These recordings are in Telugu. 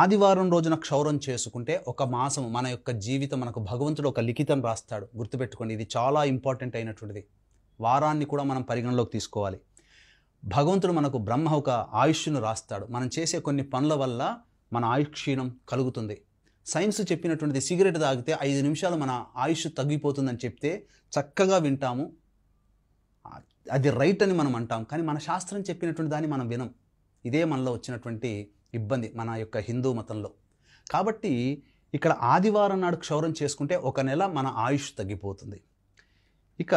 ఆదివారం రోజున క్షౌరం చేసుకుంటే ఒక మాసం మన యొక్క జీవితం మనకు భగవంతుడు ఒక లిఖితం రాస్తాడు గుర్తుపెట్టుకోండి ఇది చాలా ఇంపార్టెంట్ అయినటువంటిది వారాన్ని కూడా మనం పరిగణలోకి తీసుకోవాలి భగవంతుడు మనకు బ్రహ్మ ఒక ఆయుష్ను రాస్తాడు మనం చేసే కొన్ని పనుల వల్ల మన ఆయుక్షీణం క్షీణం కలుగుతుంది సైన్స్ చెప్పినటువంటిది సిగరెట్ తాగితే ఐదు నిమిషాలు మన ఆయుష్ తగ్గిపోతుందని చెప్తే చక్కగా వింటాము అది రైట్ అని మనం అంటాం కానీ మన శాస్త్రం చెప్పినటువంటి దాన్ని మనం వినం ఇదే మనలో వచ్చినటువంటి ఇబ్బంది మన యొక్క హిందూ మతంలో కాబట్టి ఇక్కడ ఆదివారం నాడు క్షౌరం చేసుకుంటే ఒక నెల మన ఆయుష్ తగ్గిపోతుంది ఇక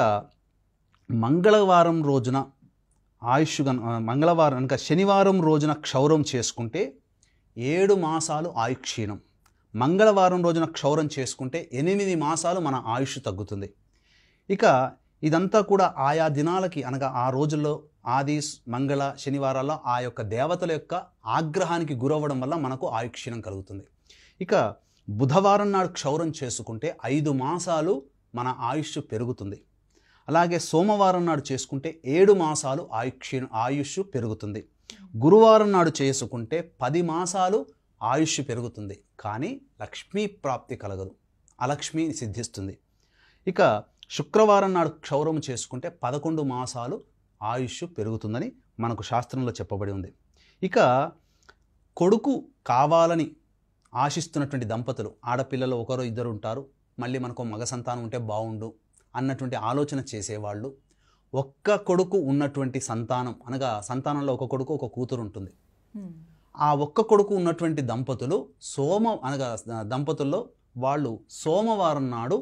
మంగళవారం రోజున ఆయుష్ మంగళవారం కనుక శనివారం రోజున క్షౌరం చేసుకుంటే ఏడు మాసాలు ఆయుక్షీణం మంగళవారం రోజున క్షౌరం చేసుకుంటే ఎనిమిది మాసాలు మన ఆయుష్ తగ్గుతుంది ఇక ఇదంతా కూడా ఆయా దినాలకి అనగా ఆ రోజుల్లో ఆది మంగళ శనివారాల్లో ఆ యొక్క దేవతల యొక్క ఆగ్రహానికి గురవ్వడం వల్ల మనకు ఆయుక్షీణం కలుగుతుంది ఇక బుధవారం నాడు క్షౌరం చేసుకుంటే ఐదు మాసాలు మన ఆయుష్ పెరుగుతుంది అలాగే సోమవారం నాడు చేసుకుంటే ఏడు మాసాలు ఆయుక్షీణ ఆయుష్ పెరుగుతుంది గురువారం నాడు చేసుకుంటే పది మాసాలు ఆయుష్ పెరుగుతుంది కానీ లక్ష్మీ ప్రాప్తి కలగదు అలక్ష్మి సిద్ధిస్తుంది ఇక శుక్రవారం నాడు క్షౌరం చేసుకుంటే పదకొండు మాసాలు ఆయుష్ పెరుగుతుందని మనకు శాస్త్రంలో చెప్పబడి ఉంది ఇక కొడుకు కావాలని ఆశిస్తున్నటువంటి దంపతులు ఆడపిల్లలు ఒకరు ఇద్దరు ఉంటారు మళ్ళీ మనకు మగ సంతానం ఉంటే బాగుండు అన్నటువంటి ఆలోచన చేసేవాళ్ళు ఒక్క కొడుకు ఉన్నటువంటి సంతానం అనగా సంతానంలో ఒక కొడుకు ఒక కూతురు ఉంటుంది ఆ ఒక్క కొడుకు ఉన్నటువంటి దంపతులు సోమ అనగా దంపతుల్లో వాళ్ళు సోమవారం నాడు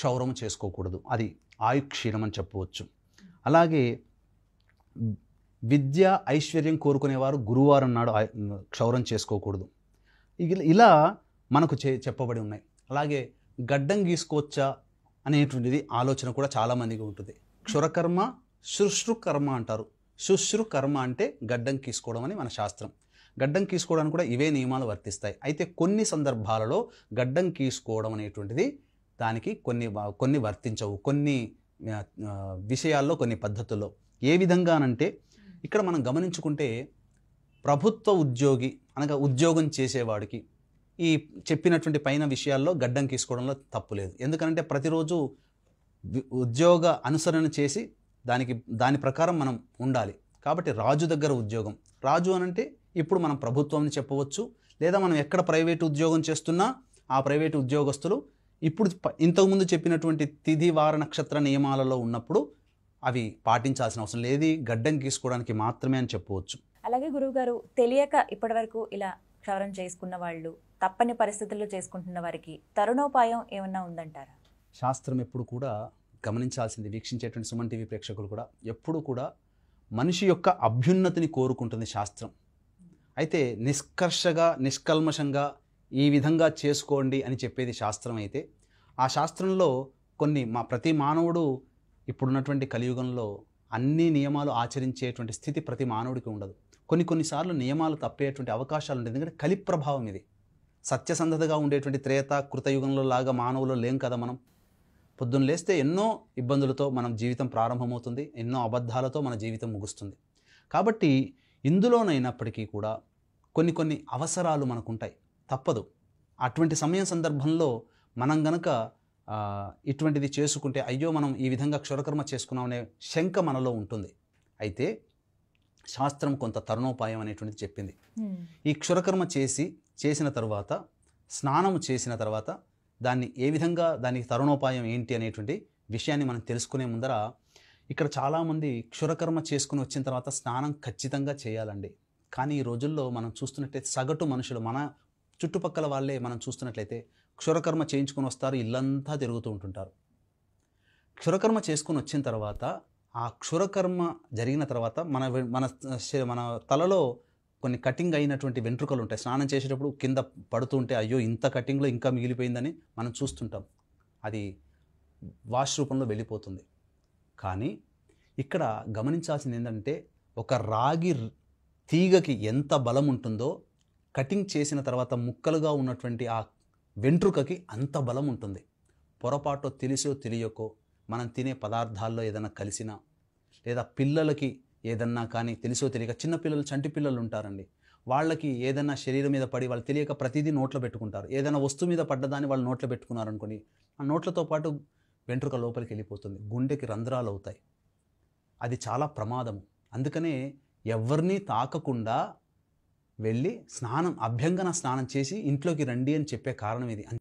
క్షౌరం చేసుకోకూడదు అది ఆయుక్షీణం అని చెప్పవచ్చు అలాగే విద్య ఐశ్వర్యం కోరుకునేవారు గురువారం నాడు క్షౌరం చేసుకోకూడదు ఇలా మనకు చే చెప్పబడి ఉన్నాయి అలాగే గడ్డం గీసుకోవచ్చా అనేటువంటిది ఆలోచన కూడా చాలామందికి ఉంటుంది క్షురకర్మ శుశ్రుకర్మ అంటారు శుశ్రుకర్మ అంటే గడ్డం తీసుకోవడం అని మన శాస్త్రం గడ్డం తీసుకోవడానికి కూడా ఇవే నియమాలు వర్తిస్తాయి అయితే కొన్ని సందర్భాలలో గడ్డం గీసుకోవడం అనేటువంటిది దానికి కొన్ని కొన్ని వర్తించవు కొన్ని విషయాల్లో కొన్ని పద్ధతుల్లో ఏ విధంగా అనంటే ఇక్కడ మనం గమనించుకుంటే ప్రభుత్వ ఉద్యోగి అనగా ఉద్యోగం చేసేవాడికి ఈ చెప్పినటువంటి పైన విషయాల్లో గడ్డం తీసుకోవడంలో తప్పు లేదు ఎందుకంటే ప్రతిరోజు ఉద్యోగ అనుసరణ చేసి దానికి దాని ప్రకారం మనం ఉండాలి కాబట్టి రాజు దగ్గర ఉద్యోగం రాజు అనంటే ఇప్పుడు మనం ప్రభుత్వం చెప్పవచ్చు లేదా మనం ఎక్కడ ప్రైవేటు ఉద్యోగం చేస్తున్నా ఆ ప్రైవేటు ఉద్యోగస్తులు ఇప్పుడు ఇంతకుముందు చెప్పినటువంటి తిథి వార నక్షత్ర నియమాలలో ఉన్నప్పుడు అవి పాటించాల్సిన అవసరం లేదు గడ్డం గీసుకోవడానికి మాత్రమే అని చెప్పవచ్చు అలాగే గురువుగారు తెలియక ఇప్పటివరకు ఇలా క్షవరం చేసుకున్న వాళ్ళు తప్పని పరిస్థితుల్లో చేసుకుంటున్న వారికి తరుణోపాయం ఏమన్నా ఉందంటారా శాస్త్రం ఎప్పుడు కూడా గమనించాల్సింది వీక్షించేటువంటి సుమన్ టీవీ ప్రేక్షకులు కూడా ఎప్పుడు కూడా మనిషి యొక్క అభ్యున్నతిని కోరుకుంటుంది శాస్త్రం అయితే నిష్కర్షగా నిష్కల్మషంగా ఈ విధంగా చేసుకోండి అని చెప్పేది శాస్త్రం అయితే ఆ శాస్త్రంలో కొన్ని మా ప్రతి మానవుడు ఇప్పుడున్నటువంటి కలియుగంలో అన్ని నియమాలు ఆచరించేటువంటి స్థితి ప్రతి మానవుడికి ఉండదు కొన్ని కొన్నిసార్లు నియమాలు తప్పేటువంటి అవకాశాలు ఉంటుంది ఎందుకంటే కలి ప్రభావం ఇది సత్యసంధతగా ఉండేటువంటి త్రేత కృతయుగంలో లాగా మానవులు లేం కదా మనం పొద్దున్న లేస్తే ఎన్నో ఇబ్బందులతో మనం జీవితం ప్రారంభమవుతుంది ఎన్నో అబద్ధాలతో మన జీవితం ముగుస్తుంది కాబట్టి ఇందులోనైనప్పటికీ కూడా కొన్ని కొన్ని అవసరాలు మనకుంటాయి తప్పదు అటువంటి సమయం సందర్భంలో మనం గనక ఇటువంటిది చేసుకుంటే అయ్యో మనం ఈ విధంగా క్షురకర్మ చేసుకున్నాం శంక మనలో ఉంటుంది అయితే శాస్త్రం కొంత తరుణోపాయం అనేటువంటిది చెప్పింది ఈ క్షురకర్మ చేసి చేసిన తర్వాత స్నానం చేసిన తర్వాత దాన్ని ఏ విధంగా దానికి తరుణోపాయం ఏంటి అనేటువంటి విషయాన్ని మనం తెలుసుకునే ముందర ఇక్కడ చాలామంది క్షురకర్మ చేసుకుని వచ్చిన తర్వాత స్నానం ఖచ్చితంగా చేయాలండి కానీ ఈ రోజుల్లో మనం చూస్తున్నట్టే సగటు మనుషులు మన చుట్టుపక్కల వాళ్ళే మనం చూస్తున్నట్లయితే క్షురకర్మ చేయించుకొని వస్తారు ఇల్లంతా తిరుగుతూ ఉంటుంటారు క్షురకర్మ చేసుకొని వచ్చిన తర్వాత ఆ క్షురకర్మ జరిగిన తర్వాత మన మన మన తలలో కొన్ని కటింగ్ అయినటువంటి వెంట్రుకలు ఉంటాయి స్నానం చేసేటప్పుడు కింద పడుతుంటే అయ్యో ఇంత కటింగ్లో ఇంకా మిగిలిపోయిందని మనం చూస్తుంటాం అది వాష్ రూపంలో వెళ్ళిపోతుంది కానీ ఇక్కడ గమనించాల్సింది ఏంటంటే ఒక రాగి తీగకి ఎంత బలం ఉంటుందో కటింగ్ చేసిన తర్వాత ముక్కలుగా ఉన్నటువంటి ఆ వెంట్రుకకి అంత బలం ఉంటుంది పొరపాటు తెలిసో తెలియకో మనం తినే పదార్థాల్లో ఏదైనా కలిసినా లేదా పిల్లలకి ఏదన్నా కానీ తెలిసో తెలియక చిన్న పిల్లలు చంటి పిల్లలు ఉంటారండి వాళ్ళకి ఏదైనా శరీరం మీద పడి వాళ్ళు తెలియక ప్రతిదీ నోట్లో పెట్టుకుంటారు ఏదైనా వస్తువు మీద పడ్డదాన్ని వాళ్ళు నోట్లో పెట్టుకున్నారనుకోండి ఆ నోట్లతో పాటు వెంట్రుక లోపలికి వెళ్ళిపోతుంది గుండెకి రంధ్రాలు అవుతాయి అది చాలా ప్రమాదం అందుకనే ఎవరిని తాకకుండా వెళ్ళి స్నానం అభ్యంగన స్నానం చేసి ఇంట్లోకి రండి అని చెప్పే కారణం ఇది